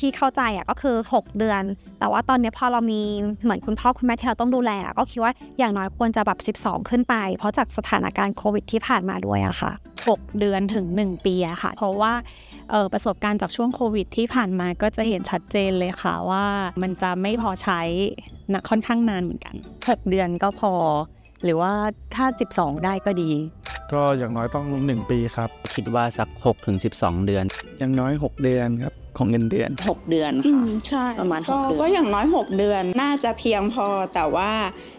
ที่เข้าใจอ่ะก็คือ 6 เดือน แต่ว่าตอนนี้พอเรามีเหมือนคุณพ่อคุณแม่ที่เราต้องดูแล ก็คิดว่าอย่างน้อยควรจะแบบ12 ขึ้นไป เพราะจากสถานการณ์โควิด ที่ผ่านมาด้วยอะค่ะ6เดือนถึง 1 ปีอะค่ะเพราะว่าประสบการณ์จากช่วงโควิด ที่ผ่านมาก็จะเห็นชัดเจนเลยค่ะว่ามันจะไม่พอใช้นะค่อนข้างนานเหมือนกัน6เดือนก็พอ หรือว่าถ้า12 ได้ก็ดีก็อย่างน้อยต้องหนึ่งปีครับคิดว่าสัก6-12เดือนอย่างน้อย6เดือนครับ ของเงินเดือน6เดือนอืค่ะมใช่ประมาณหกก็เดือนก็อย่างน้อย6เดือนน่าจะเพียงพอแต่ว่า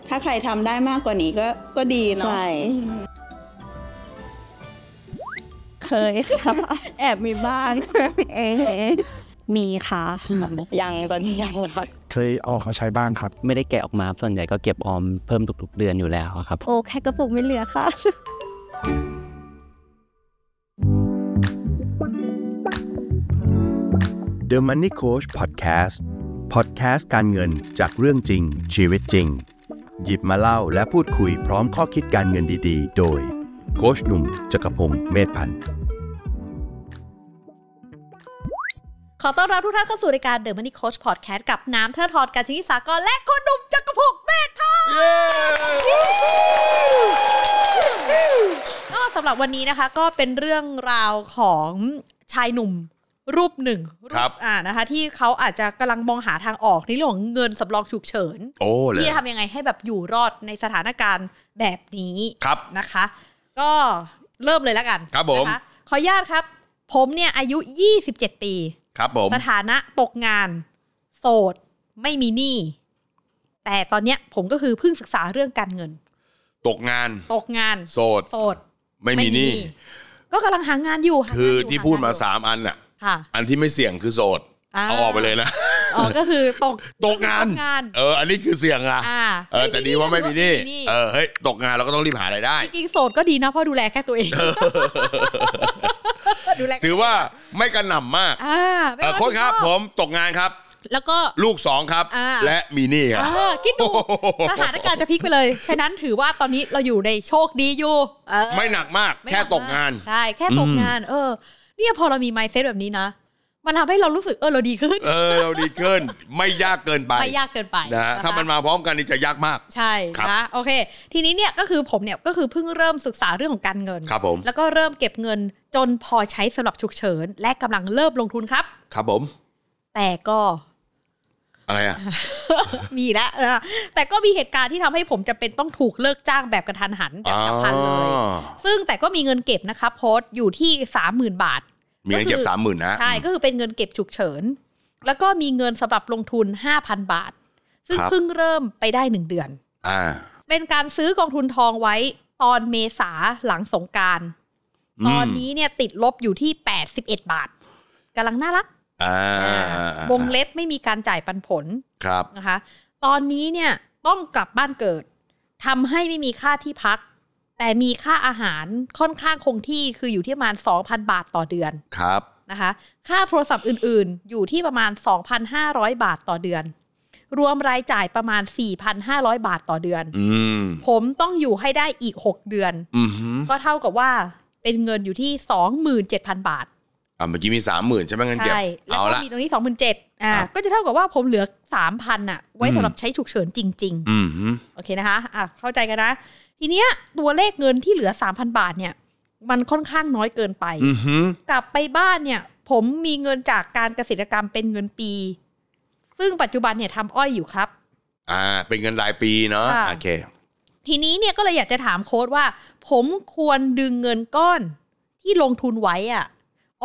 ถ้าใครทำได้มากกว่านี้ก็ก็ดีเนาะใช่เคยครับแอบมีบ้างเองมีค่ะยังตอนนี้ยังค่ะเคยออกมาใช้บ้างครับ ไม่ได้แกะออกมาส่วนใหญ่ก็เก็บออมเพิ่มทุกๆ เดือนอยู่แล้วครับโอ้แค่กระปุกไม่เหลือค่ะ The Money Coach Podcast Podcast การเงินจากเรื่องจริงชีวิตจริง หยิบมาเล่าและพูดคุยพร้อมข้อคิดการเงินดีๆ โดยโคชหนุ่มจักรพงศ์เมธพันธ์ขอต้อนรับทุกท่านเข้าสู่รายการ The Money Coach Podcast กับน้ำธนทรกาญชนิสากรและโคชหนุ่มจักรพงศ์เมธพันธ์สำหรับวันนี้นะคะก็เป็นเรื่องราวของชายหนุ่มรูปหนึ่งรูปอ่านะคะ ที่เขาอาจจะกำลังมองหาทางออกในเรื่องของเงินสำรองฉุกเฉินที่จะทำยังไงให้แบบอยู่รอดในสถานการณ์แบบนี้ครับนะคะ ก็เริ่มเลยแล้วกันครับผมะขออนุญาตครับ ผมเนี่ยอายุ27 ปีครับผมสถานะตกงาน โสดไม่มีหนี้แต่ตอนเนี้ยผมก็คือเพิ่งศึกษาเรื่องการเงิน ตกงานตกงานโสดโสดไม่มีนี่ ก็กำลังหางานอยู่ คือที่พูดมาสามอันอ่ะอันที่ไม่เสี่ยงคือโสดเอาออกไปเลยนะอ๋อก็คือตกตกงานเออ อันนี้คือเสี่ยงอะเออ แต่ดีว่าไม่มีนี่ เออเฮ้ยตกงานเราก็ต้องรีบหารายได้จริงโสดก็ดีนะเพราะดูแลแค่ตัวเองถือว่าไม่กระหน่ำมากอ่าโค้ชครับผมตกงานครับแล้วก็ ลูกสองครับ และมีนี่ครับคิดดูสถานการณ์จะพลิกไปเลย ฉะนั้นถือว่าตอนนี้เราอยู่ในโชคดีอยู่ไม่หนักมาก แค่ตกงาน ใช่แค่ตกงาน เออเนี่ยพอเรามีไมซ์เซ็ตแบบนี้นะ มันทำให้เรารู้สึกเออเราดีขึ้น เออ เราดีขึ้น ไม่ยากเกินไป ไม่ยากเกินไปนะถ้ามันมาพร้อมกันนี่จะยากมาก ใช่นะโอเค ทีนี้เนี่ยก็คือผมเนี่ยก็คือเพิ่งเริ่มศึกษาเรื่องของการเงินครับผมแล้วก็เริ่มเก็บเงินจนพอใช้สำหรับฉุกเฉินและกำลังเริ่มลงทุนครับ ครับผม แต่ก็อะไรอ่ะ มีละวแต่ก็มีเหตุการณ์ที่ทำให้ผมจะเป็นต้องถูกเลิกจ้างแบบกระทันหันแบบฉัพันเลย ซึ่งแต่ก็มีเงินเก็บนะคะโพสต์อยู่ที่สามหมื่นบาทมีเงินเก็บสามหมื่นนะใช่ ก็คือเป็นเงินเก็บฉุกเฉิน แล้วก็มีเงินสำหรับลงทุนห้าพันบาท ซึ่งเพิ่งเริ่มไปได้หนึ่งเดือนอ่าเป็นการซื้อกองทุนทองไว้ตอนเมษาหลังสงการตอนนี้เนี่ยติดลบอยู่ที่แปดสิบเอ็ดบาทกำลังน่ารักวงเล็บไม่มีการจ่ายปันผลครับนะคะ ตอนนี้เนี่ยต้องกลับบ้านเกิดทำให้ไม่มีค่าที่พัก แต่มีค่าอาหารค่อนข้างคงที่คืออยู่ที่ประมาณ2,000 บาทต่อเดือนครับนะคะ ค่าโทรศัพท์อื่นๆ อยู่ที่ประมาณ 2,500 บาทต่อเดือน รวมรายจ่ายประมาณ 4,500 บาทต่อเดือนอผมต้องอยู่ให้ได้อีก 6 เดือนก็เท่ากับว่าเป็นเงินอยู่ที่ 27,000 บาทอ่าเมื่อกี้มีสามหมื่นใช่ไหมเงินเก็บใช่แล้วก็มีตรงนี้สองพันเจ็ดอ่าก็จะเท่ากับว่าผมเหลือสามพันอ่ะ ไว้สำหรับใช้ฉุกเฉินจริง ๆ อืมโอเคนะคะอ่ะเข้าใจกันนะ ทีเนี้ยตัวเลขเงินที่เหลือสามพันบาทเนี่ย มันค่อนข้างน้อยเกินไปกลับไปบ้านเนี่ย ผมมีเงินจากการเกษตรกรรมเป็นเงินปี ซึ่งปัจจุบันเนี่ยทำอ้อยอยู่ครับ อ่า เป็นเงินรายปีเนาะโอเค ทีนี้เนี่ยก็เลยอยากจะถามโค้ดว่า ผมควรดึงเงินก้อนที่ลงทุนไว้อ่ะ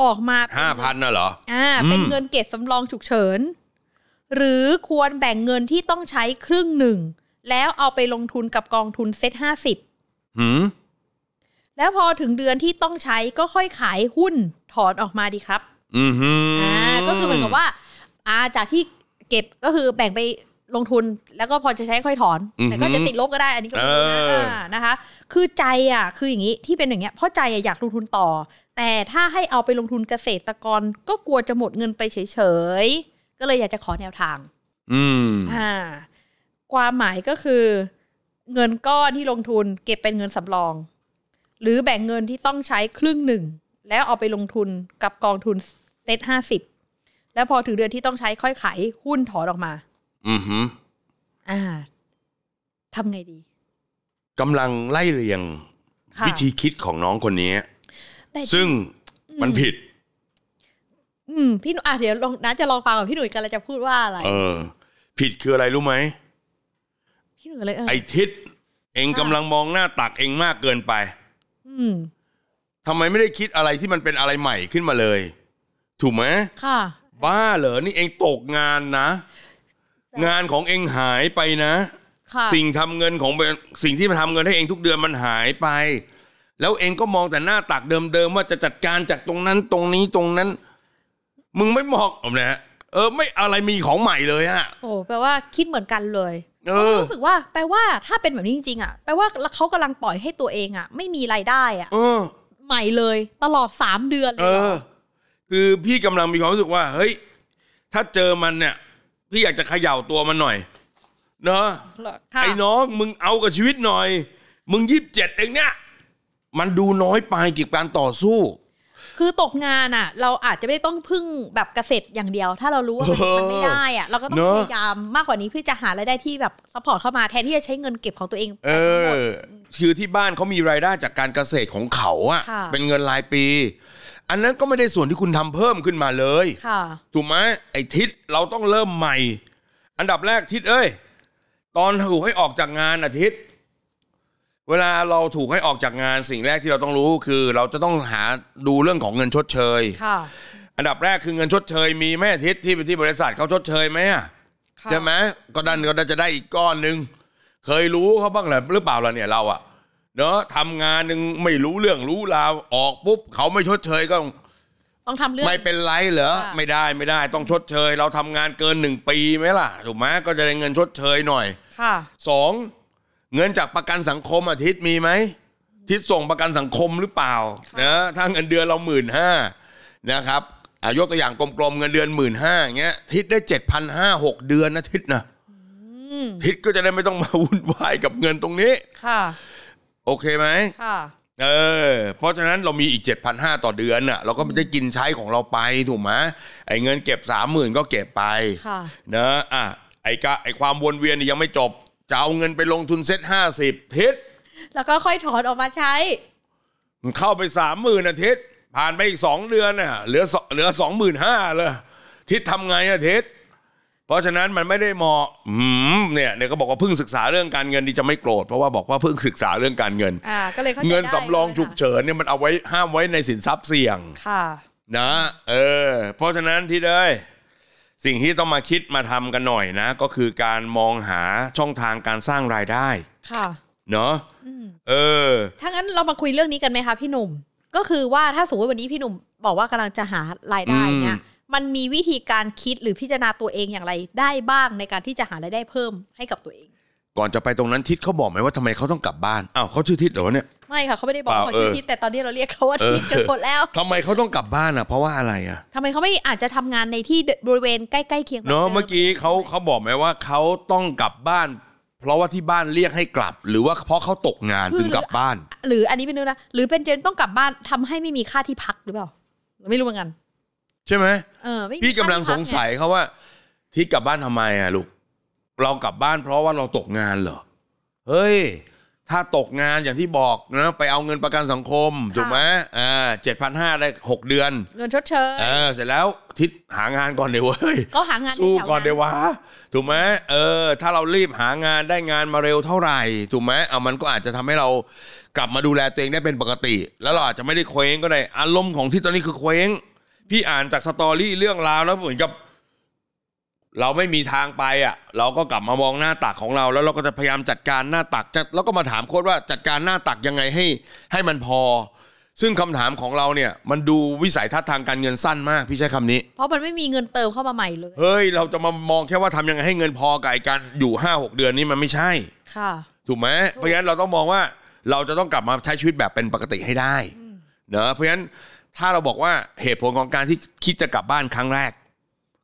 ออกมาห้าพันน่ะเหรอ อ่า เป็นเงินเก็บสำรองฉุกเฉิน หรือควรแบ่งเงินที่ต้องใช้ครึ่งหนึ่ง แล้วเอาไปลงทุนกับกองทุนเซ็ตห้าสิบแล้วพอถึงเดือนที่ต้องใช้ก็ค่อยขายหุ้นถอนออกมาดีครับ อืมอ่าก็คือเหมือนกับว่าอ่าจากที่เก็บก็คือแบ่งไปลงทุนแล้วก็พอจะใช้ค่อยถอนแต่ก็จะติดลบก็ได้ อันนี้ก็ไม่รู้นะนะคะ คือใจอ่ะ คืออย่างนี้ ที่เป็นอย่างเงี้ยเพราะใจอยากลงทุนต่อแต่ถ้าให้เอาไปลงทุนเกษตรกรก็กลัวจะหมดเงินไปเฉย ๆ ก็เลยอยากจะขอแนวทาง อืมอ่าความหมายก็คือ เงินก้อนที่ลงทุนเก็บเป็นเงินสำรอง หรือแบ่งเงินที่ต้องใช้ครึ่งหนึ่ง แล้วเอาไปลงทุนกับกองทุนเซตห้าสิบแล้วพอถึงเดือนที่ต้องใช้ค่อยขายหุ้นถอนออกมา อือฮึอ่าทำไงดีกำลังไล่เรียงวิธีคิดของน้องคนนี้ซึ่งมันผิด อืมพี่หนุ่ยอ่ะเดี๋ยวลองนะจะลองฟังกับพี่หนุ่ยกันแล้วจะพูดว่าอะไร เออ ผิดคืออะไรรู้ไหมพี่หนุ่ยเลยเออไอทิศเองกำลังมองหน้าตักเองมากเกินไป อืม ทำไมไม่ได้คิดอะไรที่มันเป็นอะไรใหม่ขึ้นมาเลย ถูกไหมค่ะ บ้าเหรอ นี่เองตกงานนะ งานของเองหายไปนะ สิ่งทำเงินของสิ่งที่มาทำเงินให้เองทุกเดือนมันหายไปแล้วเองก็มองแต่หน้าตักเดิมๆว่าจะจัดการจากตรงนั้นตรงนี้ตรงนั้น มึงไม่มองผมนะฮะเออไม่อะไรมีของใหม่เลยฮะโอ้แปลว่าคิดเหมือนกันเลยเออรู้สึกว่า แปลว่าถ้าเป็นแบบนี้จริงๆอ่ะแปลว่าเขากำลังปล่อยให้ตัวเองอ่ะ ไม่มีรายได้อ่ะใหม่เลย ตลอดสามเดือนเลยเออ คือพี่กำลังมีความรู้สึกว่า เฮ้ยถ้าเจอมันเนี่ยพี่อยากจะเขย่าตัวมันหน่อย เนอะไอ้น้องมึงเอากับชีวิตหน่อย มึงยี่สิบเจ็ดเองเนี่ยมันดูน้อยไปกกับการต่อสู้ คือตกงานอ่ะ เราอาจจะไม่ได้ต้องพึ่งแบบเกษตรอย่างเดียว ถ้าเรารู้ว่ามันไม่ได้อ่ะ เราก็ต้องพยายามมากกว่านี้เพื่อจะหารายได้ที่แบบซัพพอร์ตเข้ามา แทนที่จะใช้เงินเก็บของตัวเอง เออ คือที่บ้านเขามีรายได้จากการเกษตรของเขาอ่ะ เป็นเงินรายปี อันนั้นก็ไม่ได้ส่วนที่คุณทำเพิ่มขึ้นมาเลยค่ะถูกไหมไอ้ทิศเราต้องเริ่มใหม่ อันดับแรกทิศเอ้ย ตอนถูกให้ออกจากงานอาทิตย์เวลาเราถูกให้ออกจากงานสิ่งแรกที่เราต้องรู้คือเราจะต้องหาดูเรื่องของเงินชดเชยอันดับแรกคือเงินชดเชยมีไหมทิศที่ที่บริษัทเขาชดเชยไหมอ่ะใช่ไหมก็ดันก็จะได้อีกก้อนหนึ่งเคยรู้เขาบ้างหรือเปล่าล่ะเนี่ยเราอ่ะ เนาะทำงานหนึ่งไม่รู้เรื่องรู้ราวออกปุ๊บเขาไม่ชดเชยก็ ต้องไม่เป็นไรเหรอไม่ได้ไม่ได้ต้องชดเชย เราทำงานเกินหนึ่งปีไหมล่ะถูกไหมก็จะได้เงินชดเชยหน่อย ค่ะสองเงินจากประกันสังคมอาทิตย์มีไหมทิศส่งประกันสังคมหรือเปล่านะ ถ้าเงินเดือนเราหมื่นห้านะครับอายุตัวอย่างกลมๆเงินเดือนหมื่นห้าเงี้ยทิศได้เจ็ดพันห้าหกเดือนนะทิศนะทิศก็จะได้ไม่ต้องมาวุ่นวายกับเงินตรงนี้ค่ะ โอเคไหมค่ะ เออเพราะฉะนั้นเรามีอีกเจ็ดพันห้าต่อเดือนน่ะเราก็จะกินใช้ของเราไปถูกไหมไอ้เงินเก็บสามหมื่นก็เก็บไปนะอ่ะไอ้กะไอ้ความวนเวียนยังไม่จบจะเอาเงินไปลงทุนเซ็ตห้าสิบทิศแล้วก็ค่อยถอนออกมาใช้มันเข้าไปสามหมื่นอาทิตย์ผ่านไปอีกสองเดือนน่ะเหลือเหลือสองหมื่นห้าเลยทิศทำไงอาทิตย์เพราะฉะนั้นมันไม่ได้เหมาะเนี่ย เนี่ยก็บอกว่าเพิ่งศึกษาเรื่องการเงินดีจะไม่โกรธเพราะว่าบอกว่าเพิ่งศึกษาเรื่องการเงิน อ่า ก็เลยเงินสำรองฉุกเฉินเนี่ยมันเอาไว้ห้ามไว้ในสินทรัพย์เสี่ยงค่ะนะเออ เพราะฉะนั้นที่ไดยสิ่งที่ต้องมาคิดมาทำกันหน่อยนะ ก็คือการมองหาช่องทางการสร้างรายได้ ค่ะเนาะเออถ้างั้นเรามาคุยเรื่องนี้กันไหมคะพี่หนุ่ม ก็คือว่าถ้าสมมติวันนี้พี่หนุ่มบอกว่ากำลังจะหารายได้เนี่ยมันมีวิธีการคิดหรือพิจารณาตัวเองอย่างไรได้บ้างในการที่จะหารายได้เพิ่มให้กับตัวเอง ก่อนจะไปตรงนั้นทิศเขาบอกไหมว่าทำไมเขาต้องกลับบ้านอ้าวเขาชื่อทิศเหรอเนี่ยไม่ค่ะเขาไม่ได้บอกขอชื่อทิศแต่ตอนนี้เราเรียกเขาว่าทิศกันหมดแล้ว ทำไมเขาต้องกลับบ้านอ่ะเพราะว่าอะไรอ่ะทำไมเขาไม่อาจจะทำงานในที่บริเวณใกล้ๆเคียงเนาะเมื่อกี้เขาเขาบอกไหมว่าเขาต้องกลับบ้าน เพราะว่าที่บ้านเรียกให้กลับ หรือว่าเพราะเขาตกงานถึงกลับบ้าน หรืออันนี้เป็นนู้นะหรือเป็นเจนต้องกลับบ้านทำให้ไม่มีค่าที่พักหรือเปล่าไม่รู้เหมือนกัน ใช่ไหมพี่กำลังสงสัยเขาว่าที่กลับบ้านทำไมอ่ะลูกเรากลับบ้าน เพราะว่าเราตกงานเหรอเฮ้ยถ้าตกงานอย่างที่บอกนะไปเอาเงินประกันสังคมถูกไหมอ่าเจ็ดพันห้าได้หกเดือน เงินชดเชยเออเสร็จแล้วทิศหางานก่อนเดี๋ยวเฮ้ยก็หางานสู้ก่อนเดี๋ยววะถูกไหมเออถ้าเรารีบหางานได้งานมาเร็วเท่าไหร่ถูกไหมเอามันก็อาจจะทำให้เรากลับมาดูแลตัวเองได้เป็นปกติ แล้วเราอาจจะไม่ได้เคว้งก็ได้อารมณ์ของที่ตอนนี้คือเคว้ง พี่อ่านจากสตอรี่เรื่องราวแล้วเหมือนกับเราไม่มีทางไปอ่ะเราก็กลับมามองหน้าตักของเรา แล้วเราก็จะพยายามจัดการหน้าตักจแล้วก็มาถามโค้ดว่าจัดการหน้าตักยังไงให้ให้มันพอ ซึ่งคำถามของเราเนี่ยมันดูวิสัยทัศน์ทางการเงินสั้นมากพี่ใช้คำนี้ เพราะมันไม่มีเงินเติมเข้ามาใหม่เลยเฮ้ยเราจะมามองแค่ว่าทำยังไงให้เงินพอกับการอยู่ห้าหกเดือนนี้มันไม่ใช่ ค่ะถูกไหมเพราะฉะนั้นเราต้องมองว่าเราจะต้องกลับมาใช้ชีวิตแบบเป็นปกติให้ได้เนอะเพราะฉะนั้นถ้าเราบอกว่าเหตุผลของการที่คิดจะกลับบ้านครั้งแรก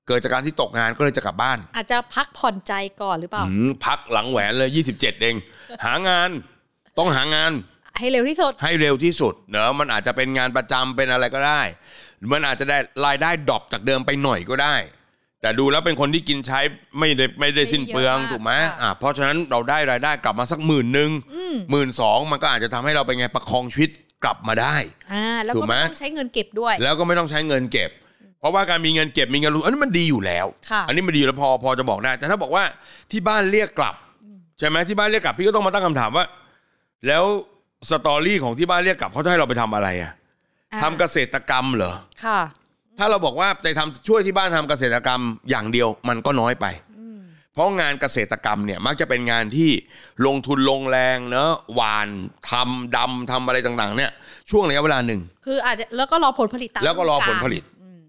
เกิดจากการที่ตกงานก็เลยจะกลับบ้าน อาจจะพักผ่อนใจก่อนหรือเปล่าพักหลังแหวนเลย 27เองหางานต้องหางาน ให้เร็วที่สุดให้เร็วที่สุดเนอะมันอาจจะเป็นงานประจำเป็นอะไรก็ได้มันอาจจะได้รายได้ดรอปจากเดิมไปหน่อยก็ได้ แต่ดูแล้วเป็นคนที่กินใช้ไม่ได้ไม่ได้สิ้นเปลืองถูกไหมอ่ะเพราะฉะนั้นเราได้รายได้กลับมาสักหมื่นหนึ่งหมื่นสองมันก็อาจจะทำให้เราไปนไงประคองชีวิตกลับมาได้อ่าแล้วถูก็ไหมไม่ต้องใช้เงินเก็บด้วยแล้วก็ไม่ต้องใช้เงินเก็บเพราะว่าการมีเงินเก็บมีเงินลงอันนี้มันดีอยู่แล้วอันนี้มันดีอยู่แล้วพอพอจะบอกได้ แต่ถ้าบอกว่าที่บ้านเรียกกลับ ใช่ไหมที่บ้านเรียกกลับพี่ก็ต้องมาตั้งคำถามว่า แล้วสตอรี่ของที่บ้านเรียกกลับเขาจะให้เราไปทำอะไรอ่ะทำเกษตรกรรมเหรอค่ะถ้าเราบอกว่าไปทำาช่วยที่บ้านทำเกษตรกรรมอย่างเดียวมันก็น้อยไป เพราะงานเกษตรกรรมเนี่ยมักจะเป็นงานที่ลงทุนลงแรงเนอะหวานทำดำทำอะไรต่างๆเนี่ยช่วงระยะเวลาหนึ่งคืออาจจะแล้วก็รอผลผลิตตามแล้วก็รอผลผลิต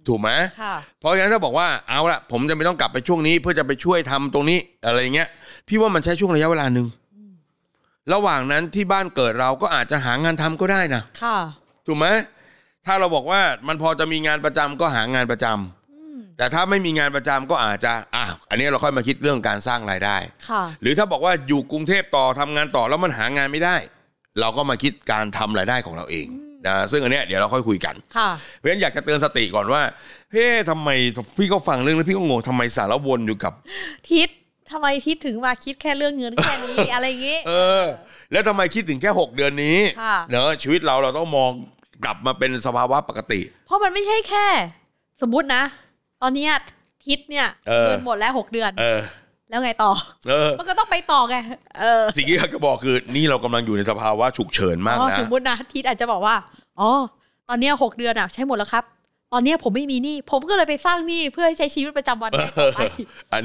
ถูกไหมเพราะฉะนั้นถ้าบอกว่าเอาละผมจะไม่ต้องกลับไปช่วงนี้ เพื่อจะไปช่วยทำตรงนี้อะไรเงี้ยพี่ว่ามันใช้ช่วงระยะเวลาหนึ่งระหว่างนั้นที่บ้านเกิดเราก็อาจจะหางานทำก็ได้นะค่ะถูกไหมถ้าเราบอกว่ามันพอจะมีงานประจำก็หางานประจำแต่ถ้าไม่มีงานประจำก็อาจจะอ่ะอันนี้เราค่อยมาคิดเรื่องการสร้างรายได้ค่ะ หรือถ้าบอกว่าอยู่กรุงเทพต่อทำงานต่อแล้วมันหางานไม่ได้ เราก็มาคิดการทำรายได้ของเราเองนะซึ่งอันเนี้ยเดี๋ยวเราค่อยคุยกันเพราะฉะนั้นอยากจะเตือนสติก่อนว่าเฮ้ทำไมพี่ก็ฟังเรื่องแล้วพี่ก็งงทำไมสารวนอยู่กับ ทิศทำไมทิศถึงมาคิดแค่เรื่องเงินแค่นี้อะไรอย่างงี้เออ แล้วทำไมคิดถึงแค่ 6 เดือนนี้ค่ะเนอะชีวิตเราเราต้องมองกลับมาเป็นสภาวะปกติ เพราะมันไม่ใช่แค่สมมตินะ ตอนนี้ทิศเนี่ยเงินหมดแล้วหกเดือนเแล้วไงต่อ เออ มันก็ต้องไปต่อไงเออสิ่งที่อยากจะบอกคือ นี่เรากำลังอยู่ในสภาวะฉุกเฉินมากนะสมมตินะทิศอาจจะบอกว่า อ๋อ ตอนนี้หกเดือนอ่ะใช้หมดแล้วครับ ตอนนี้ผมไม่มีนี่ ผมก็เลยไปสร้างนี่เพื่อใช้ชีวิตประจำวันได้ต่อไป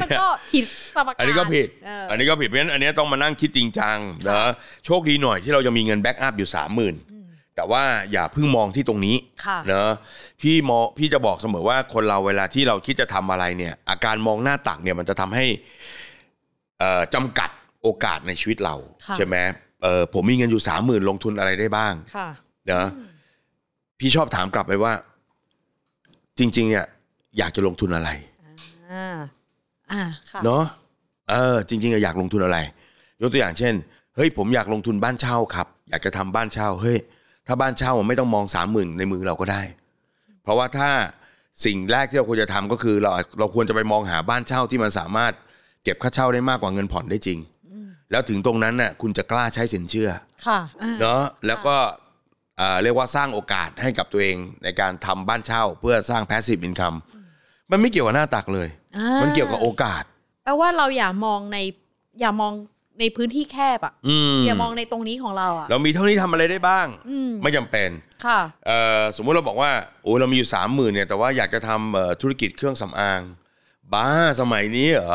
มันก็ผิดประการอันนี้ก็ผิด อันนี้ก็ผิด เพราะฉะนั้น อันนี้ต้องมานั่งคิดจริงจังนะ โชคดีหน่อยที่เรายังมีเงินแบ็กอัพอยู่สามหมื่นแต่ว่าอย่าเพิ่งมองที่ตรงนี้เนะพี่มองพี่จะบอกเสมอว่าคนเราเวลาที่เราคิดจะทำอะไร เนี่ย อาการมองหน้าตักเนี่ยมันจะทำให้จำกัดโอกาสในชีวิตเรา ใช่ไหมผมมีเงินอยู่สามหมื่นลงทุนอะไรได้บ้างเนาะพี่ชอบถามกลับไปว่า จริง ๆ เนี่ยอยากจะลงทุนอะไรเนาะเออ จริง ๆ อยากลงทุนอะไร ยกตัวอย่างเช่นเฮ้ยผมอยากลงทุนบ้านเช่าครับ อยากจะทำบ้านเช่าเฮ้ยถ้าบ้านเช่าไม่ต้องมองสามหมื่นในมือเราก็ได้ เพราะว่าถ้าสิ่งแรกที่เราควรจะทำก็คือเราเราควรจะไปมองหาบ้านเช่าที่มันสามารถเก็บค่าเช่าได้มากกว่าเงินผ่อนได้จริง แล้วถึงตรงนั้นน่ะคุณจะกล้าใช้สินเชื่อเนาะแล้วก็เรียกว่าสร้างโอกาสให้กับตัวเองในการทำบ้านเช่าเพื่อสร้างแพสซีฟอินคัมมันไม่เกี่ยวกับหน้าตักเลย มันเกี่ยวกับโอกาส แปลว่าเราอย่ามองในอย่ามองในพื้นที่แคบอ่ะอย่ามองในตรงนี้ของเราอ่ะเรามีเท่านี้ทำอะไรได้บ้าง ไม่จำเป็นค่ะ สมมุติเราบอกว่าโอ้เรามีอยู่สามหมื่นเนี่ยแต่ว่าอยากจะทำธุรกิจเครื่องสำอาง บ้าสมัยนี้เหรอ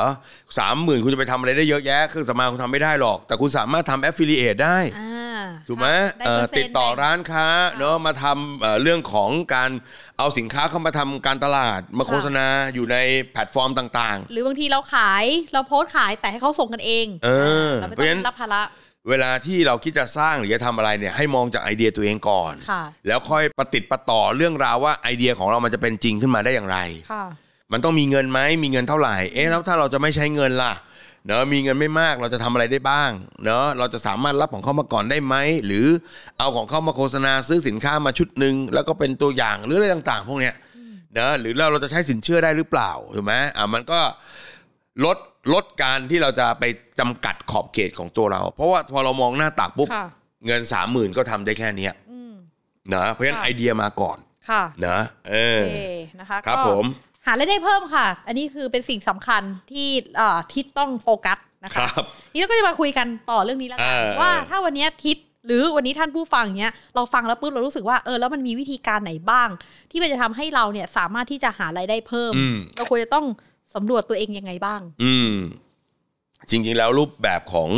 สามหมื่นคุณจะไปทำอะไรได้เยอะแยะเครื่องสำอางคุณทำไม่ได้หรอก แต่คุณสามารถทำแอฟฟิลิเอตได้ถูกไหมติดต่อร้านค้าเนาะมาทำเรื่องของการเอาสินค้าเข้ามาทำการตลาดมาโฆษณาอยู่ในแพลตฟอร์มต่างๆ หรือบางทีเราขายเราโพสต์ขายแต่ให้เขาส่งกันเอง เออเพราะฉะนั้นรับภาระเวลาที่เราคิดจะสร้างหรือจะทำอะไรเนี่ยให้มองจากไอเดียตัวเองก่อนแล้วค่อยประติดประต่อเรื่องราวว่าไอเดียของเรามันจะเป็นจริงขึ้นมาได้อย่างไรมันต้องมีเงินไหมมีเงินเท่าไหร่เอ๊ะแล้วถ้าเราจะไม่ใช้เงินล่ะเนาะมีเงินไม่มากเราจะทำอะไรได้บ้าง เนาะเราจะสามารถรับของเข้ามาก่อนได้ไหมหรือเอาของเข้ามาโฆษณาซื้อสินค้ามาชุดหนึ่งแล้วก็เป็นตัวอย่างหรืออะไรต่างๆพวกเนี้ย เนาะหรือเราเราจะใช้สินเชื่อได้หรือเปล่าถูกไหมอ่ะมันก็ลดลดการที่เราจะไปจำกัดขอบเขตของตัวเรา เพราะว่าพอเรามองหน้าตากปุ๊บเงินสามหมื่นก็ทำได้แค่เนี้ยนะเพราะฉะนั้นไอเดียมาก่อนค่ะนะเออนะคะครับ ผมหารายได้เพิ่มค่ะ อันนี้คือเป็นสิ่งสำคัญที่ทิศต้องโฟกัสนะคะนี่เราก็จะมาคุยกันต่อเรื่องนี้แล้วกันว่าถ้าวันนี้ทิศหรือวันนี้ท่านผู้ฟังเนี้ยเราฟังแล้วปุ๊บเรารู้สึกว่า เออแล้วมันมีวิธีการไหนบ้าง ที่มันจะทำให้เราเนี่ยสามารถที่จะหารายได้เพิ่มเราควรจะต้องสำรวจตัวเองยังไงบ้าง อืมจริงๆแล้วรูปแบบของ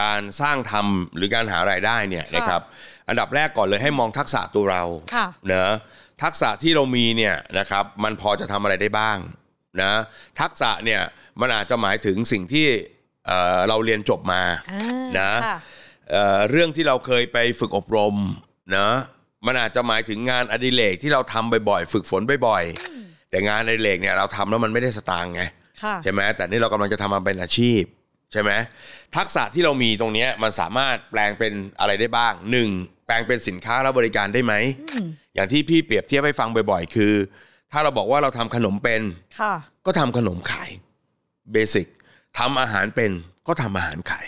การสร้างทำหรือการหารายได้เนี่ยนะครับ อันดับแรกก่อนเลยให้มองทักษะตัวเราเนะทักษะที่เรามีเนี่ยนะครับมันพอจะทำอะไรได้บ้างนะทักษะเนี่ยมันอาจจะหมายถึงสิ่งที่เเราเรียนจบมานะเเรื่องที่เราเคยไปฝึกอบรมนะมันอาจจะหมายถึงงานอดิเรกที่เราทำบ่อยๆ ฝึกฝนบ่อยๆ แต่งานอดิเรกเนี่ยเราทำแล้วมันไม่ได้สตางค์ไงใช่ไหมแต่นี่เรากำลังจะทำมันเป็นอาชีพ ใช่ไหมทักษะที่เรามีตรงนี้มันสามารถแปลงเป็นอะไรได้บ้างหนึ่งแปลงเป็นสินค้าและบริการได้ไหมอย่างที่พี่เปรียบเทียบให้ฟังบ่อยๆ คือ ถ้าเราบอกว่าเราทำขนมเป็นก็ทำขนมขายเบสิกทำอาหารเป็นก็ทำอาหารขาย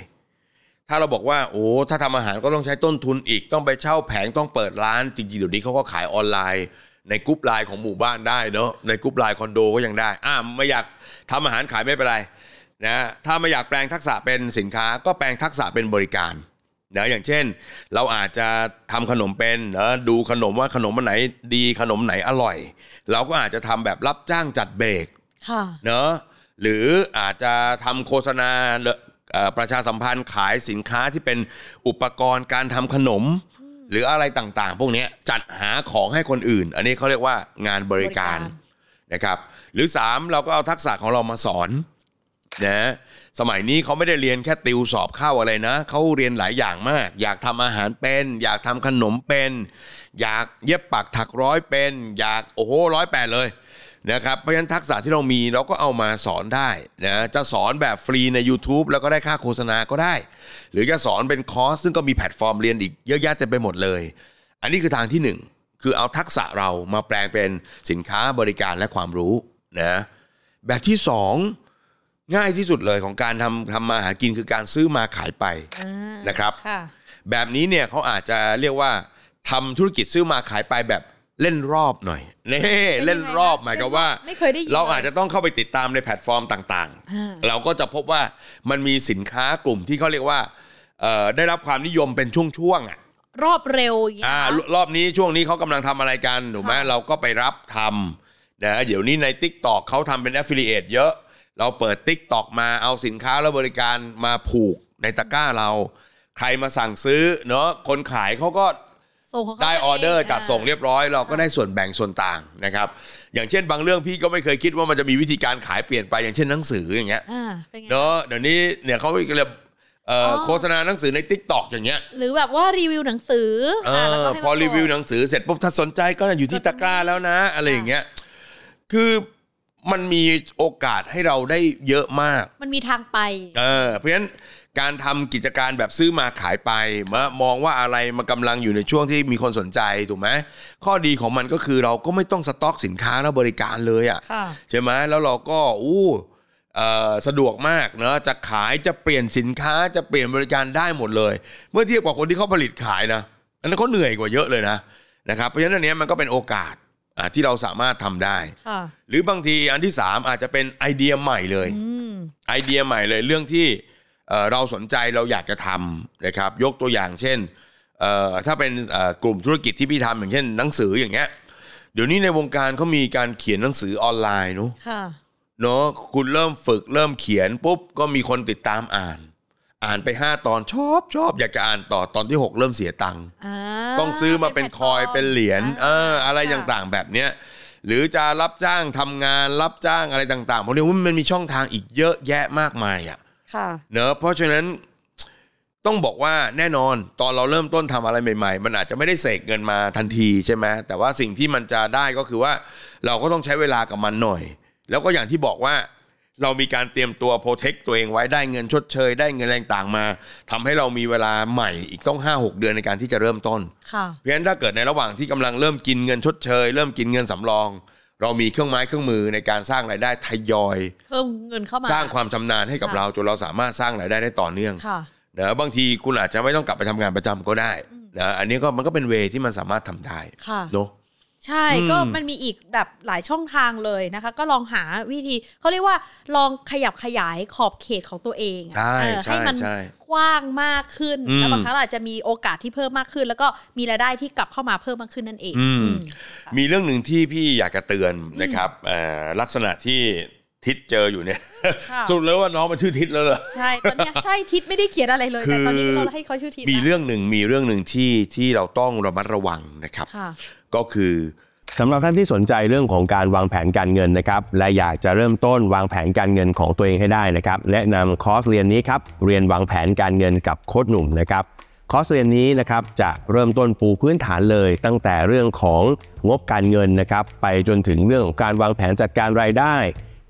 ถ้าเราบอกว่าโอ้ถ้าทำอาหารก็ต้องใช้ต้นทุนอีกต้องไปเช่าแผงต้องเปิดร้านจริงๆเดี๋ยวนี้เขาก็ขายออนไลน์ในกรุ๊ปไลน์ของหมู่บ้านได้เนาะในกรุ๊ปไลน์คอนโดก็ยังได้อ่าไม่อยากทำอาหารขายไม่เป็นไรนะถ้าไม่อยากแปลงทักษะเป็นสินค้าก็แปลงทักษะเป็นบริการนะอย่างเช่น เราอาจจะทำขนมเป็นนะดูขนมว่าขนมมันไหน ดีขนมไหนอร่อย เราก็อาจจะทำแบบรับจ้างจัดเบรกเนาะหรืออาจจะทำโฆษณาประชาสัมพันธ์ขายสินค้าที่เป็นอุปกรณ์การทำขนม หรืออะไรต่าง ๆ พวกนี้จัดหาของให้คนอื่น อันนี้เขาเรียกว่างานบริการนะครับ หรือ3เราก็เอาทักษะของเรามาสอนนะสมัยนี้เขาไม่ได้เรียนแค่ติวสอบเข้าอะไรนะ เขาเรียนหลายอย่างมาก อยากทำอาหารเป็น อยากทำขนมเป็น อยากเย็บปักถักร้อยเป็น อยาก โอ้โหร้อยแปดเลยนะครับ เพราะฉะนั้นทักษะที่เรามีเราก็เอามาสอนได้นะ จะสอนแบบฟรีใน YouTube แล้วก็ได้ค่าโฆษณาก็ได้ หรือจะสอนเป็นคอร์ส ซึ่งก็มีแพลตฟอร์มเรียนอีก เยอะแยะจะไปหมดเลย อันนี้คือทางที่ 1 คือเอาทักษะเรา มาแปลงเป็นสินค้าบริการและความรู้นะ แบบที่ 2ง่ายที่สุดเลยของการทำทำมาหากินคือการซื้อมาขายไปนะครับแบบนี้เนี่ยเขาอาจจะเรียกว่าทำธุรกิจซื้อมาขายไปแบบเล่นรอบหน่อยนี่เล่นรอบหมายกับว่า เราอาจจะต้องเข้าไปติดตามในแพลตฟอร์มต่าง ๆเราก็จะพบว่ามันมีสินค้ากลุ่มที่เขาเรียกว่าได้รับความนิยมเป็นช่วงๆอ่ะรอบเร็วอย่างรอบนี้ช่วงนี้เขากำลังทำอะไรกันถูกไหมเราก็ไปรับทำนะเดี๋ยวนี้ใน t ิ k t o อกเขาทำเป็น affiliate เยอะเราเปิดติ๊กตอกมาเอาสินค้าและบริการมาผูกในตะกร้าเรา ใครมาสั่งซื้อเนาะคนขายเขาก็ได้ออเดอร์จัดส่งเรียบร้อย เราก็ได้ส่วนแบ่งส่วนต่างนะครับ อย่างเช่นบางเรื่องพี่ก็ไม่เคยคิดว่ามันจะมีวิธีการขายเปลี่ยนไปอย่างเช่นหนังสืออย่างเงี้ยเนาะเดี๋ยวนี้เนี่ยเขาเรียกโฆษณาหนังสือใน t ิกต o อกอย่างเงี้ยหรือแบบว่ารีวิวหนังสืออพอรีวิวหนังสือเสร็จปุ๊บถ้าสนใจก็อยู่ที่ตะกร้าแล้วนะอะไรอย่างเงี้ยคือมันมีโอกาสให้เราได้เยอะมาก มันมีทางไปเออเพราะฉะนั้นการทำกิจการแบบซื้อมาขายไปมามองว่าอะไรมากกาลังอยู่ในช่วงที่มีคนสนใจถูกไหม ข้อดีของมันก็คือเราก็ไม่ต้องสต็อกสินค้าและบริการเลยอะ่ะใช่ไหม แล้วเราก็อู้สะดวกมากเนะจะขายจะเปลี่ยนสินค้าจะเปลี่ยนบริการได้หมดเลย เมื่อเทียบกับคนที่เขาผลิตขายนะอันนั้นเขาเหนื่อยกว่าเยอะเลยนะนะครับเพราะฉะนั้นอันนี้มันก็เป็นโอกาสที่เราสามารถทำได้ หรือบางทีอันที่สามอาจจะเป็นไอเดียใหม่เลย ไอเดียใหม่เลยเรื่องที่เราสนใจเราอยากจะทำนะครับ ยกตัวอย่างเช่นถ้าเป็นกลุ่มธุรกิจที่พี่ทำอย่างเช่นหนังสืออย่างเงี้ย เดี๋ยวนี้ในวงการเขามีการเขียนหนังสือออนไลน์เนาะเนาะคุณเริ่มฝึกเริ่มเขียนปุ๊บก็มีคนติดตามอ่านอ่านไป 5 ตอนชอบชอบอยากจะอ่านต่อตอนที่6 เริ่มเสียตังค์ต้องซื้อมาเป็นคอยเป็นเหรียญเอออะไรต่างๆแบบเนี้ยหรือจะรับจ้างทำงานรับจ้างอะไรต่างๆพวกนี้มันมีช่องทางอีกเยอะแยะมากมายอ่ะเนอะเพราะฉะนั้นต้องบอกว่าแน่นอนตอนเราเริ่มต้นทำอะไรใหม่ๆ มันอาจจะไม่ได้เสกเงินมาทันทีใช่ไหมแต่ว่าสิ่งที่มันจะได้ก็คือว่า เราก็ต้องใช้เวลากับมันหน่อย แล้วก็อย่างที่บอกว่าเรามีการเตรียมตัวโปรเทคตัวเองไว้ได้เงินชดเชย ได้เงินแรงต่างมา ทำให้เรามีเวลาใหม่อีกต้องห้าหกเดือนในการที่จะเริ่มต้นเพราะฉะนั้นถ้าเกิดในระหว่างที่กำลังเริ่มกินเงินชดเชย เริ่มกินเงินสำรอง เรามีเครื่องไม้ เครื่องมือในการสร้างรายได้ทยอย เพิ่มเงินเข้ามาสร้างความชำนาญให้กับเราจนเราสามารถสร้างรายได้ได้ต่อเนื่องนะบางทีคุณอาจจะไม่ต้องกลับไปทำงานประจำก็ได้นะอันนี้ก็มันก็เป็นเวที่มันสามารถทำได้เนาะใช่ก็มันมีอีกแบบหลายช่องทางเลยนะคะ ก็ลองหาวิธีเขาเรียกว่าลองขยับขยายขอบเขตของตัวเองใให้มันกว้างมากขึ้นแล้วบางครั้งอาจจะมีโอกาสที่เพิ่มมากขึ้น แล้วก็มีรายได้ที่กลับเข้ามาเพิ่มมากขึ้นนั่นเองมีเรื่องหนึ่งที่พี่อยากจะเตือนนะครับลักษณะที่ทิศเจออยู่เนี่ยสุดแล้วว่าน้องมันชื่อทิศแล้วเหรอ ใช่ ตอนนี้ใช่ทิศไม่ได้เขียนอะไรเลยแต่ตอนนี้เราให้เขาชื่อทิศมีเรื่องหนึ่งมีเรื่องหนึ่งที่ที่เราต้องระมัดระวังนะครับ ก็คือสำหรับท่านที่สนใจเรื่องของการวางแผนการเงินนะครับ และอยากจะเริ่มต้นวางแผนการเงินของตัวเองให้ได้นะครับแนะนำคอร์สเรียนนี้ครับเรียนวางแผนการเงินกับโค้ดหนุ่มนะครับ คอร์สเรียนนี้นะครับจะเริ่มต้นปูพื้นฐานเลย ตั้งแต่เรื่องของงบการเงินนะครับ ไปจนถึงเรื่องของการวางแผนจัดการรายได้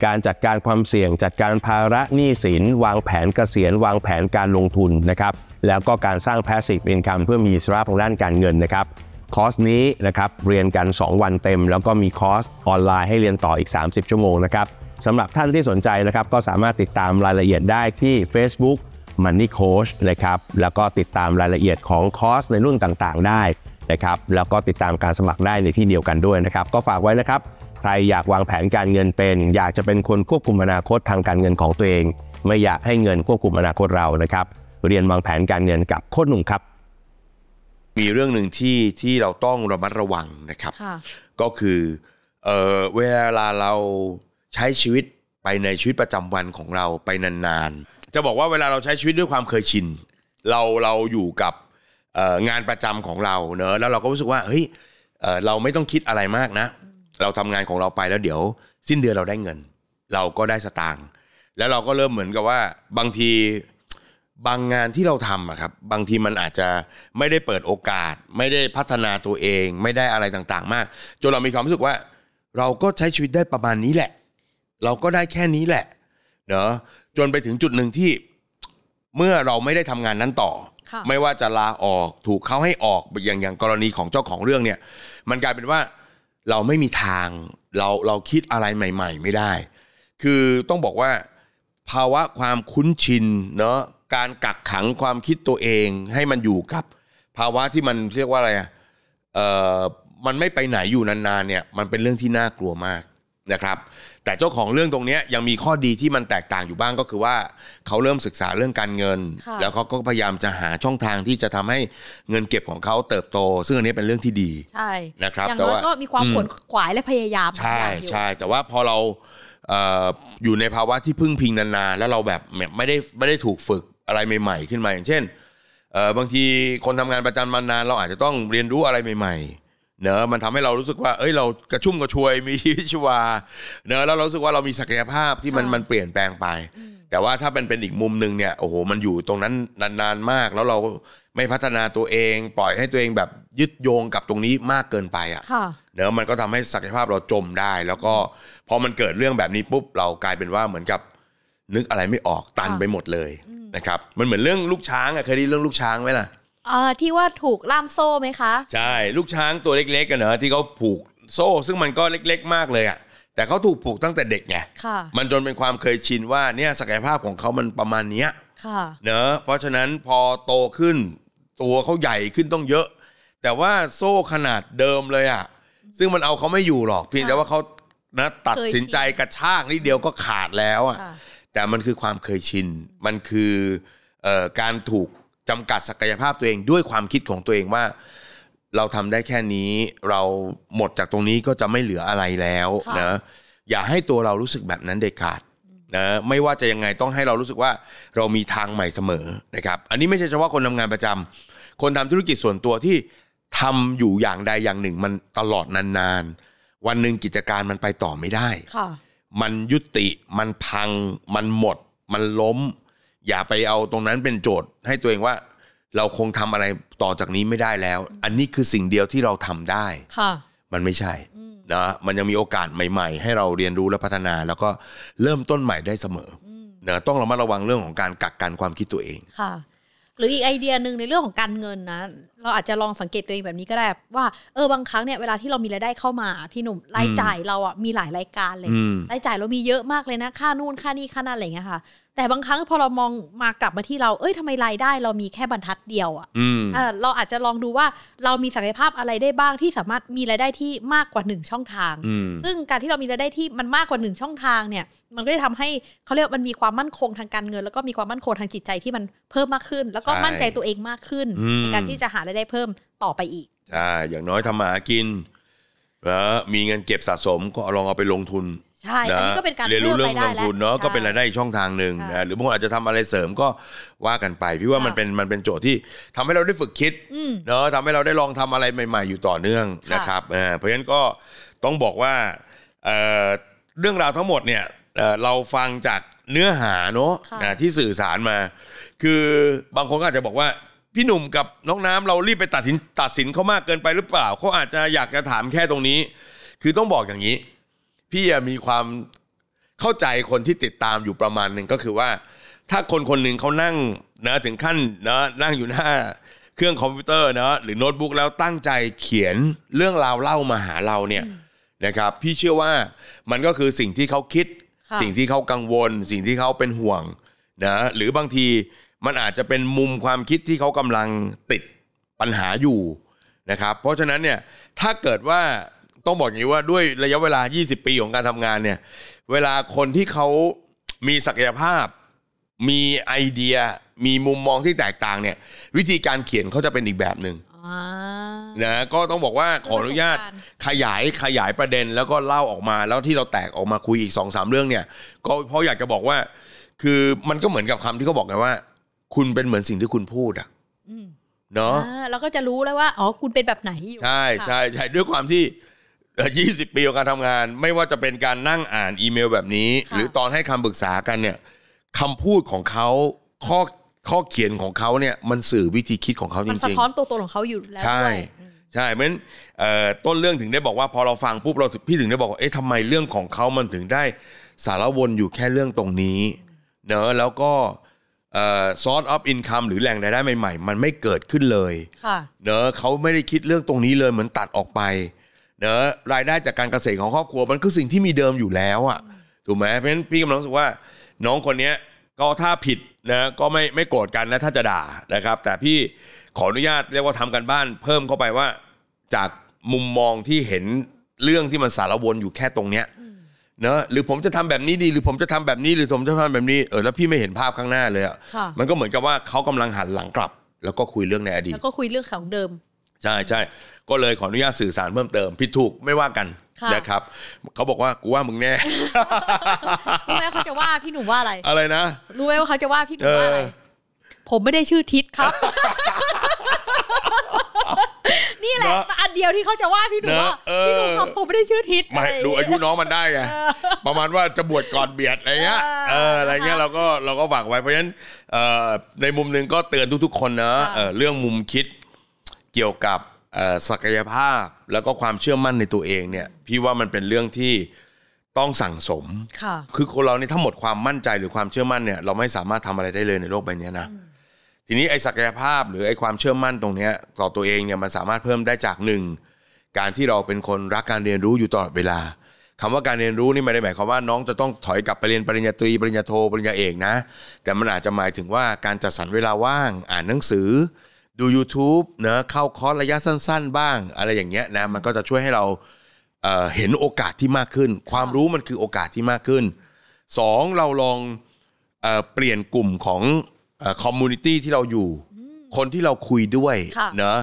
การจัดการความเสี่ยงจัดการภาระหนี้สิน วางแผนเกษียณ วางแผนการลงทุนนะครับ แล้วก็การสร้าง passive income เพื่อมีสระทางด้านการเงินนะครับคอร์สนี้นะครับเรียนกัน 2 วันเต็ม แล้วก็มีคอร์สออนไลน์ให้เรียนต่ออีก 30 ชั่วโมงนะครับสำหรับท่านที่สนใจนะครับ ก็สามารถติดตามรายละเอียดได้ที่ Facebook Money Coach นะครับแล้วก็ติดตามรายละเอียดของคอร์สในรุ่นต่างๆ ได้นะครับ แล้วก็ติดตามการสมัครได้ในที่เดียวกันด้วยนะครับก็ฝากไว้นะครับใครอยากวางแผนการเงินเป็น อยากจะเป็นคนควบคุมอนาคตทางการเงินของตัวเอง ไม่อยากให้เงินควบคุมอนาคตเรานะครับ เรียนวางแผนการเงินกับโค้ชหนุ่มครับ มีเรื่องหนึ่งที่ที่เราต้องระมัดระวังนะครับก็คือเออเวลาเราใช้ชีวิตไปในชีวิตประจำวันของเราไปนานๆ จะบอกว่าเวลาเราใช้ชีวิตด้วยความเคยชิน เราเราอยู่กับงานประจำของเรา เนอะแล้วเราก็รู้สึกว่าเฮ้ยเราไม่ต้องคิดอะไรมากนะเราทำงานของเราไปแล้วเดี๋ยว สิ้นเดือนเราได้เงิน เราก็ได้สตางค์แล้วเราก็เริ่มเหมือนกับว่า บางทีบางงานที่เราทำอะครับ บางทีมันอาจจะไม่ได้เปิดโอกาส ไม่ได้พัฒนาตัวเอง ไม่ได้อะไรต่างๆมาก จนเรามีความรู้สึกว่า เราก็ใช้ชีวิตได้ประมาณนี้แหละ เราก็ได้แค่นี้แหละเนอะจนไปถึงจุดหนึ่งที่เมื่อเราไม่ได้ทำงานนั้นต่อ ไม่ว่าจะลาออกถูกเขาให้ออกอย่างอย่างกรณีของเจ้าของเรื่องเนี่ย มันกลายเป็นว่าเราไม่มีทางเราเราคิดอะไรใหม่ ๆ ไม่ได้ คือต้องบอกว่าภาวะความคุ้นชินเนาะการกักขังความคิดตัวเองให้มันอยู่กับ ภาวะที่มันเรียกว่าอะไรอ่ะเออมันไม่ไปไหนอยู่นานๆเนี่ยมันเป็นเรื่องที่น่ากลัวมากนะครับแต่เจ้าของเรื่องตรงนี้ยังมีข้อดีที่มันแตกต่างอยู่บ้างก็คือว่าเขาเริ่มศึกษาเรื่องการเงิน แล้วเขาก็พยายามจะหาช่องทางที่จะทำให้เงินเก็บของเขาเติบโตซึ่งอันนี้เป็นเรื่องที่ดีใช่นะครับแต่ว่าก็มีความขวนขวายและพยายามใช่ใช่แต่ว่าพอเราอยู่ในภาวะที่พึ่งพิงนานๆแล้วเราแบบไม่ได้ไม่ได้ถูกฝึกอะไรใหม่ๆ ขึ้นมาอย่างเช่นบางทีคนทำงานประจำมานานเราอาจจะต้องเรียนรู้อะไรใหม่ ๆเนอะมันทำให้เรารู้สึกว่า เอ้ย เรากระชุ่มกระชวย มีชีวิตชีวาเนอะแล้วเรารู้สึกว่าเรามีศักยภาพที่มันมันเปลี่ยนแปลงไป แต่ว่าถ้าเป็นเป็นอีกมุมหนึ่งเนี่ย โอ้โห มันอยู่ตรงนั้นนานๆมาก แล้วเราไม่พัฒนาตัวเอง ปล่อยให้ตัวเองแบบยึดโยงกับตรงนี้มากเกินไปอะ่ะ เนอะมันก็ทำให้ศักยภาพเราจมได้ แล้วก็พอมันเกิดเรื่องแบบนี้ปุ๊บ เรากลายเป็นว่าเหมือนกับ นึกอะไรไม่ออก ตันไปหมดเลยนะครับ มันเหมือนเรื่องลูกช้างอะเคยได้เรื่องลูกช้างไหมล่ะอ่าที่ว่าถูกล่ามโซ่ไหมคะใช่ลูกช้างตัวเล็กๆกันเนอะที่เขาผูกโซ่ซึ่งมันก็เล็กๆ มากเลยอ่ะแต่เขาถูกผูกตั้งแต่เด็กไงค่ะ มันจนเป็นความเคยชินว่าเนี่ยศักยภาพของเขามันประมาณเนี้ยค่ะเนอะเพราะฉะนั้นพอโตขึ้น ตัวเขาใหญ่ขึ้นต้องเยอะ แต่ว่าโซ่ขนาดเดิมเลยอ่ะซึ่งมันเอาเขาไม่อยู่หรอกเพียงแต่ว่าเขานะตัดสินใจกระชากนิดเดียวก็ขาดแล้วอ่ะแต่มันคือความเคยชินมันคือการถูกจำกัดศักยภาพตัวเองด้วยความคิดของตัวเองว่า เราทำได้แค่นี้ เราหมดจากตรงนี้ก็จะไม่เหลืออะไรแล้วนะอย่าให้ตัวเรารู้สึกแบบนั้นเด็ดขาดนะไม่ว่าจะยังไงต้องให้เรารู้สึกว่าเรามีทางใหม่เสมอนะครับอันนี้ไม่ใช่เฉพาะคนทำงานประจำ คนทำธุรกิจส่วนตัวที่ทำอยู่อย่างใดอย่างหนึ่ง มันตลอดนานๆ วันหนึ่งกิจการมันไปต่อไม่ได้มันยุติมันพัง มันหมด มันล้มอย่าไปเอาตรงนั้นเป็นโจทย์ ให้ตัวเองว่า เราคงทำอะไรต่อจากนี้ไม่ได้แล้ว อันนี้คือสิ่งเดียวที่เราทำได้ค่ะมันไม่ใช่นะมันยังมีโอกาสใหม่ ๆ ให้เราเรียนรู้และพัฒนา แล้วก็เริ่มต้นใหม่ได้เสมอนะต้องระมัดระวังเรื่องของการกักกันความคิดตัวเองค่ะ หรืออีกไอเดียหนึ่งในเรื่องของการเงินนะเราอาจจะลองสังเกตตัวเองแบบนี้ก็ได้ว่าเออบางครั้งเนี่ยเวลาที่เรามีรายได้เข้ามาพี่หนุ่มรายจ่ายเราอ่ะมีหลายรายการเลยรายจ่ายเรามีเยอะมากเลยนะ ค่านู่นค่านี่ค่านั่นอะไรเงี้ยค่ะ แต่บางครั้งพอเรามองมากลับมาที่เราเอ้ยทำไมรายได้เรามีแค่บรรทัดเดียวอ่ะเราอาจจะลองดูว่าเรามีศักยภาพอะไรได้บ้างที่สามารถมีรายได้ที่มากกว่าหนึ่งช่องทาง ซึ่งการที่เรามีรายได้ที่มันมากกว่าหนึ่งช่องทางเนี่ยมันก็จะทำให้เขาเรียกมันมีความมั่นคงทางการเงินแล้วก็มีความมั่นคงทางจิตใจที่มันเพิ่มมากขึ้น แล้วก็มั่นใจตัวเองมากขึ้นในการที่จะหารายายได้เพิ่มต่อไปอีก ใช่ อย่างน้อยทำมาหากินแล้วมีเงินเก็บสะสมก็ลองเอาไปลงทุน ใช่ อันนี้ก็เป็นการเรียนรู้เรื่องลงทุนเนาะ ก็เป็นรายได้ช่องทางหนึ่งนะ หรือบางคนอาจจะทำอะไรเสริมก็ว่ากันไป พี่ว่ามันเป็นมันเป็นโจทย์ที่ทำให้เราได้ฝึกคิด เนาะทำให้เราได้ลองทำอะไรใหม่ ๆ อยู่ต่อเนื่องนะครับเพราะฉะนั้นก็ต้องบอกว่า เรื่องราวทั้งหมดเนี่ยเราฟังจากเนื้อหาเนาะ ที่สื่อสารมา คือบางคนก็อาจจะบอกว่าพี่หนุ่มกับน้องน้ำเรารีบไปตัดสินตัดสินเขามากเกินไปหรือเปล่าเขาอาจจะอยากจะถามแค่ตรงนี้ คือต้องบอกอย่างนี้ พี่มีความเข้าใจคนที่ติดตามอยู่ประมาณหนึ่งก็คือว่า ถ้าคนคนหนึ่งเขานั่งนะถึงขั้นนะนั่งอยู่หน้าเครื่องคอมพิวเตอร์นะหรือโน้ตบุ๊กแล้วตั้งใจเขียนเรื่องราวเล่ามาหาเราเนี่ยนะครับ พี่เชื่อว่ามันก็คือสิ่งที่เขาคิด สิ่งที่เขากังวล สิ่งที่เขาเป็นห่วงนะหรือบางทีมันอาจจะเป็นมุมความคิดที่เขากำลังติดปัญหาอยู่นะครับ เพราะฉะนั้นเนี่ย ถ้าเกิดว่าต้องบอกอย่างนี้ว่าด้วยระยะเวลา 20 ปีของการทำงาน เนี่ย เวลาคนที่เขามีศักยภาพ มีไอเดียมีมุมมองที่แตกต่างเนี่ย วิธีการเขียนเขาจะเป็นอีกแบบหนึ่งนะก็ต้องบอกว่าขออนุญาตขยายขยายประเด็นแล้วก็เล่าออกมา แล้วที่เราแตกออกมาคุยอีกสองสามเรื่องเนี่ยก็เพราะอยากจะบอกว่า คือมันก็เหมือนกับคำที่เขาบอกไงว่าคุณเป็นเหมือนสิ่งที่คุณพูดอ่ะเนาะเราก็จะรู้แล้วว่า อ๋อ คุณเป็นแบบไหนอยู่ ใช่ใช่ใช่ด้วยความที่ยี่สิบปีของการทำงาน ไม่ว่าจะเป็นการนั่งอ่านอีเมลแบบนี้ หรือตอนให้คำปรึกษากันเนี่ยคำพูดของเขาข้อข้อเขียนของเขาเนี่ยมันสื่อวิธีคิดของเขาจริงๆมันสะท้อนตัวตนของเขาอยู่แล้วใช่ ใช่เพราะฉะนั้นต้นเรื่องถึงได้บอกว่าพอเราฟังปุ๊บเราพี่ถึงได้บอก เอ๊ะทำไมเรื่องของเขามันถึงได้สารวนอยู่แค่เรื่องตรงนี้เนอะแล้วก็ซอร์สออฟอินคัมหรือแหล่งรายได้ใหม่ๆ มันไม่เกิดขึ้นเลยเนอะเขาไม่ได้คิดเรื่องตรงนี้เลยเหมือนตัดออกไปเนอะรายได้จากการเกษตรของครอบครัวมันคือสิ่งที่มีเดิมอยู่แล้วอ่ะถูกไหมเพราะฉะนั้นพี่กำลังรู้สึกว่า น้องคนเนี้ย ก็ถ้าผิดนะก็ไม่ไม่โกรธกันนะถ้าจะด่านะครับ แต่พี่ขออนุญาตเรียกว่าทำกันบ้าน เพิ่มเข้าไปว่า จากมุมมองที่เห็นเรื่องที่มันสารวนอยู่แค่ตรงเนี้ยเนอะหรือผมจะทำแบบนี้ดีหรือผมจะทำแบบนี้หรือผมจะทำแบบนี้เออแล้วพี่ไม่เห็นภาพข้างหน้าเลยอ่ะมันก็เหมือนกับว่าเขากำลังหันหลังกลับ แล้วก็คุยเรื่องในอดีตแล้วก็คุยเรื่องของเดิม ใช่ใช่ก็เลยขออนุญาตสื่อสารเพิ่มเติมผิดถูกไม่ว่ากันนะครับเขาบอกว่ากูว่ามึงแน่รู้ไหมเขาจะว่าพี่หนุ่มว่าอะไรอะไรนะรู้ไหมว่าเขาจะว่าพี่หนุ่มว่าอะไรผมไม่ได้ชื่อทิศครับเดียวที่เขาจะว่า พี่หนูว่าพี่หนูครับผมไม่ได้ชื่อทิศไม่ ดูอายุน้องมันได้ไงประมาณว่าจะบวชก่อนเบียดอะไรเงี้ยเอออะไรเงี้ยเราก็เราก็ฝากไว้เพราะฉะนั้นในมุมหนึ่งก็เตือนทุก ๆ คนนะเรื่องมุมคิดเกี่ยวกับศักยภาพแล้วก็ความเชื่อมั่นในตัวเองเนี่ยพี่ว่ามันเป็นเรื่องที่ต้องสั่งสมคือคนเรานี่ถ้าหมดความมั่นใจหรือความเชื่อมั่นเนี่ยเราไม่สามารถทำอะไรได้เลยในโลกใบนี้นะทีนี้ไอ้ศักยภาพหรือไอ้ความเชื่อมั่นตรงนี้ต่อตัวเองเนี่ยมันสามารถเพิ่มได้จากหนึ่งการที่เราเป็นคนรักการเรียนรู้อยู่ตลอดเวลา คำว่าการเรียนรู้นี่ไม่ได้หมายความว่าน้องจะต้องถอยกลับไปเรียนปริญญาตรีปริญญาโทปริญญาเอกนะแต่มันอาจจะหมายถึงว่าการจัดสรรเวลาว่างอ่านหนังสือ ดู YouTube เนะเข้าคอร์สระยะสั้นๆ บ้าง อะไรอย่างเงี้ยนะมันก็จะช่วยให้เราเเห็นโอกาสที่มากขึ้น ความรู้มันคือโอกาสที่มากขึ้น 2. เราลองเอเปลี่ยนกลุ่มของคอมมูนิตี้ที่เราอยู่คนที่เราคุยด้วยเนะ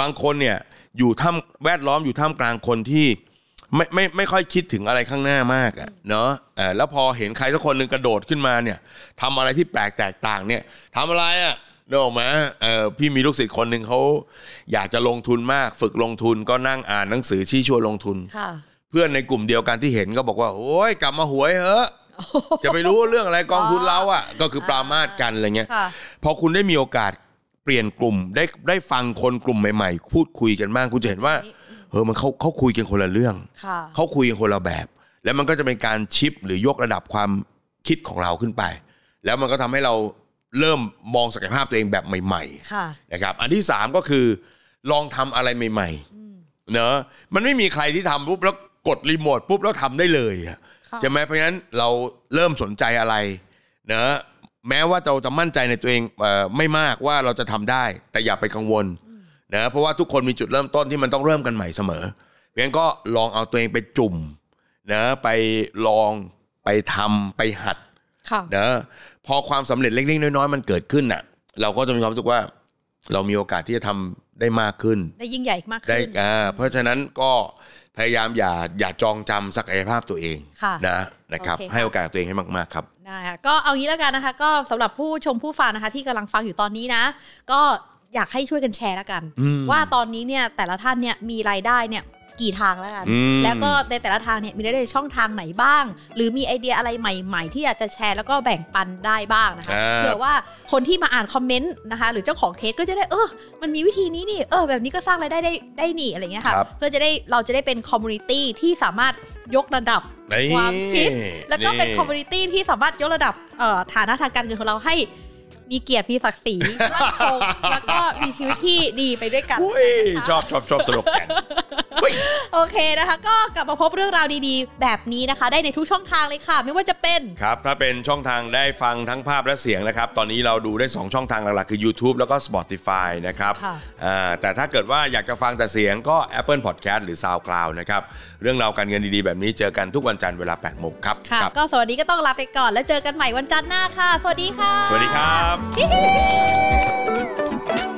บางคนเนี่ยอยู่ท่ามแวดล้อมอยู่ท่ามกลางคนที่ไม่ไม่ไม่ค่อยคิดถึงอะไรข้างหน้ามากอ่ะเนาะแล้วพอเห็นใครสักคนหนึ่งกระโดดขึ้นมาเนี่ย ทำอะไรที่แปลกแตกต่างเนี่ย ทำอะไรอ่ะเนอะมาพี่มีลูกศิษย์คนหนึ่งเขาอยากจะลงทุนมากฝึกลงทุนก็นั่งอ่านหนังสือชี้ชวนลงทุน เพื่อนในกลุ่มเดียวกันที่เห็นก็บอกว่าโอ้ยกลับมาหวยเหอะจะไปรู้เรื่องอะไรกองทุนเราอ่ะ ก็คือปรามาสกันอะไรเงี้ยพอคุณได้มีโอกาสเปลี่ยนกลุ่ม ได้ได้ฟังคนกลุ่มใหม่ ๆ พูดคุยกันบ้างคุณจะเห็นว่าเออมันเขาเขาคุยกันคนละเรื่องเขาคุยกันคนละแบบ แล้วมันก็จะเป็นการชิปหรือยกระดับความคิดของเราขึ้นไป แล้วมันก็ทำให้เราเริ่มมองศักยภาพตัวเองแบบใหม่ๆนะครับ อันที่สามก็คือ ลองทำอะไรใหม่ๆเนอะมันไม่มีใครที่ทำปุ๊บแล้วกดรีโมทปุ๊บแล้วทำได้เลยอะจช่ไหมเพราะฉะนั้นเราเริ่มสนใจอะไรเนะแม้ว่าเราจะมั่นใจในตัวเองเอไม่มากว่าเราจะทำได้ แต่อย่าไปกังวลเนะเพราะว่าทุกคนมีจุดเริ่มต้นที่มันต้องเริ่มกันใหม่เสมอ เพราะั้นก็ลองเอาตัวเองไปจุ่มเนะไปลองไปทำไปหัดเนะพอความสำเร็จเล็กๆ น้อยๆ มันเกิดขึ้นน่ะ เราก็จะมีความรู้สึกว่าเรามีโอกาสที่จะทำได้มากขึ้นได้ยิ่งใหญ่มากขึ้นได้เพราะฉะนั้นก็พยายามอย่าอย่าจองจำศักยภาพตัวเองะนะนะครับ ให้โอกาสตัวเองให้มากๆครับได้ก็เอางี้แล้วกันนะคะ ก็สำหรับผู้ชมผู้ฟังนะคะ ที่กำลังฟังอยู่ตอนนี้นะ ก็อยากให้ช่วยกันแชร์แล้วกัน ว่าตอนนี้เนี่ยแต่ละท่านเนี่ยมีรายได้เนี่ยกี่ทางแล้วกันแล้วก็ในแต่ละทางเนี่ยมีได้ช่องทางไหนบ้าง หรือมีไอเดียอะไรใหม่ ๆ ที่อยากจะแชร์แล้วก็แบ่งปันได้บ้างนะคะเผื่อว่าคนที่มาอ่านคอมเมนต์นะคะ หรือเจ้าของเคสก็จะได้ เออมันมีวิธีนี้นี่ เออ แบบนี้ก็สร้างรายได้ได้ได้หนี่อะไรเงี้ยค่ะเพื่อจะได้เราจะได้เป็นคอมมูนิตี้ที่สามารถยกระดับความคิดแล้วก็เป็นคอมมูนิตี้ที่สามารถยกระดับฐานะทางการเงินของเราให้ มีเกียรติมีศักดิ์ศรีมัแล้วก็มีชีวิตที่ดีไปด้วยกันชอบชอบชอบสนุกแข่งโอเคนะคะ ก็กลับมาพบเรื่องราวดีๆ แบบนี้นะคะได้ในทุกช่องทางเลยค่ะ ไม่ว่าจะเป็น ครับ ถ้าเป็นช่องทางได้ฟังทั้งภาพและเสียงนะครับ ตอนนี้เราดูได้ 2 ช่องทางหลักๆ คือ YouTube แล้วก็ Spotify นะครับแต่ถ้าเกิดว่าอยากจะฟังแต่เสียงก็ Apple Podcast หรือ SoundCloud นะครับ เรื่องราวการเงินดีๆแบบนี้เจอกันทุกวันจันทร์เวลา8โมงครับค่ะก็สวัสดีก็ต้องลาไปก่อนแล้วเจอกันใหม่วันจันทร์หน้าค่ะ สวัสดีค่ะ สวัสดีครับ